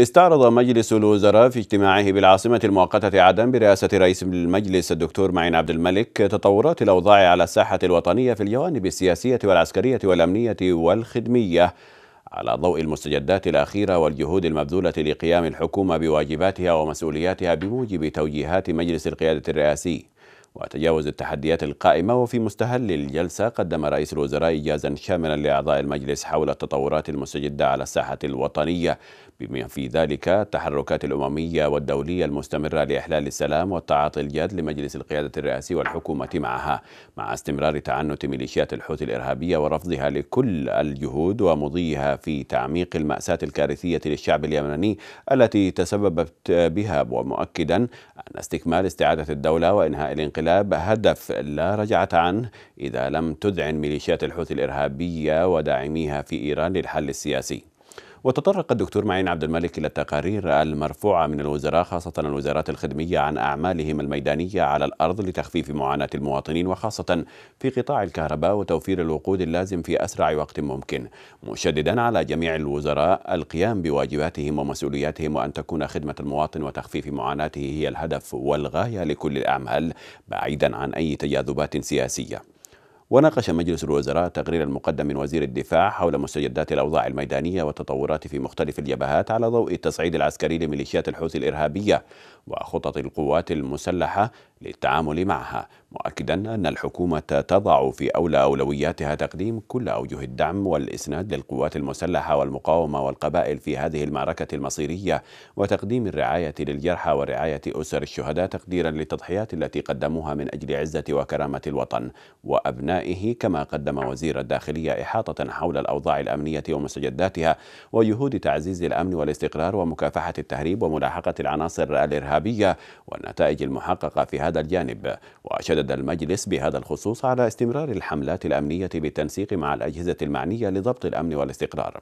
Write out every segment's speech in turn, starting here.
استعرض مجلس الوزراء في اجتماعه بالعاصمة المؤقتة عدن برئاسة رئيس المجلس الدكتور معين عبد الملك تطورات الأوضاع على الساحة الوطنية في الجوانب السياسية والعسكرية والأمنية والخدمية على ضوء المستجدات الأخيرة والجهود المبذولة لقيام الحكومة بواجباتها ومسؤولياتها بموجب توجيهات مجلس القيادة الرئاسي وتجاوز التحديات القائمة وفي مستهل الجلسة قدم رئيس الوزراء إيجازا شاملا لأعضاء المجلس حول التطورات المستجدة على الساحة الوطنية بما في ذلك التحركات الأممية والدولية المستمرة لإحلال السلام والتعاطي الجاد لمجلس القيادة الرئاسي والحكومة معها مع استمرار تعنت ميليشيات الحوثي الإرهابية ورفضها لكل الجهود ومضيها في تعميق المأساة الكارثية للشعب اليمني التي تسببت بها ومؤكدا أن استكمال استعادة الدولة وإنهاء الانقلاب هدف لا رجعة عنه إذا لم تذعن ميليشيات الحوثي الإرهابية وداعميها في إيران للحل السياسي وتطرق الدكتور معين عبد الملك إلى التقارير المرفوعة من الوزراء خاصة الوزارات الخدمية عن أعمالهم الميدانية على الأرض لتخفيف معاناة المواطنين وخاصة في قطاع الكهرباء وتوفير الوقود اللازم في أسرع وقت ممكن مشددا على جميع الوزراء القيام بواجباتهم ومسؤولياتهم وأن تكون خدمة المواطن وتخفيف معاناته هي الهدف والغاية لكل الأعمال بعيدا عن أي تجاذبات سياسية وناقش مجلس الوزراء تقرير المقدم من وزير الدفاع حول مستجدات الأوضاع الميدانية والتطورات في مختلف الجبهات على ضوء التصعيد العسكري لميليشيات الحوثي الإرهابية وخطط القوات المسلحة للتعامل معها مؤكدا أن الحكومة تضع في أولى أولوياتها تقديم كل أوجه الدعم والإسناد للقوات المسلحة والمقاومة والقبائل في هذه المعركة المصيرية وتقديم الرعاية للجرحى ورعاية أسر الشهداء تقديرا للتضحيات التي قدموها من أجل عزة وكرامة الوطن وأبنائه كما قدم وزير الداخلية إحاطة حول الأوضاع الأمنية ومستجداتها وجهود تعزيز الأمن والاستقرار ومكافحة التهريب وملاحقة العناصر الإرهابية والنتائج المحققة في هذا الجانب وأشد شدد المجلس بهذا الخصوص على استمرار الحملات الأمنية بالتنسيق مع الأجهزة المعنية لضبط الأمن والاستقرار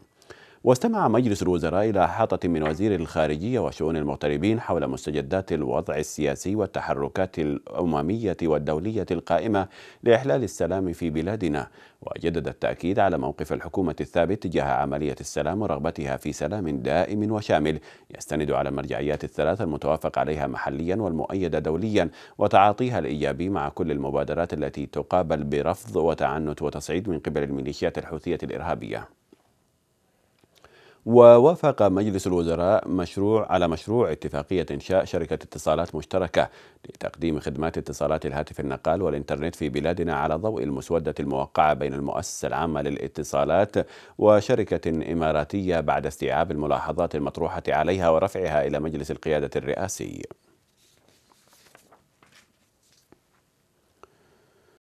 واستمع مجلس الوزراء إلى إحاطة من وزير الخارجية وشؤون المغتربين حول مستجدات الوضع السياسي والتحركات الأممية والدولية القائمة لإحلال السلام في بلادنا وجدد التأكيد على موقف الحكومة الثابت تجاه عملية السلام ورغبتها في سلام دائم وشامل يستند على المرجعيات الثلاث المتوافق عليها محليا والمؤيدة دوليا وتعاطيها الإيجابي مع كل المبادرات التي تقابل برفض وتعنت وتصعيد من قبل الميليشيات الحوثية الإرهابية ووافق مجلس الوزراء مشروع على مشروع اتفاقية إنشاء شركة اتصالات مشتركة لتقديم خدمات اتصالات الهاتف النقال والإنترنت في بلادنا على ضوء المسودة الموقعة بين المؤسسة العامة للاتصالات وشركة إماراتية بعد استيعاب الملاحظات المطروحة عليها ورفعها إلى مجلس القيادة الرئاسي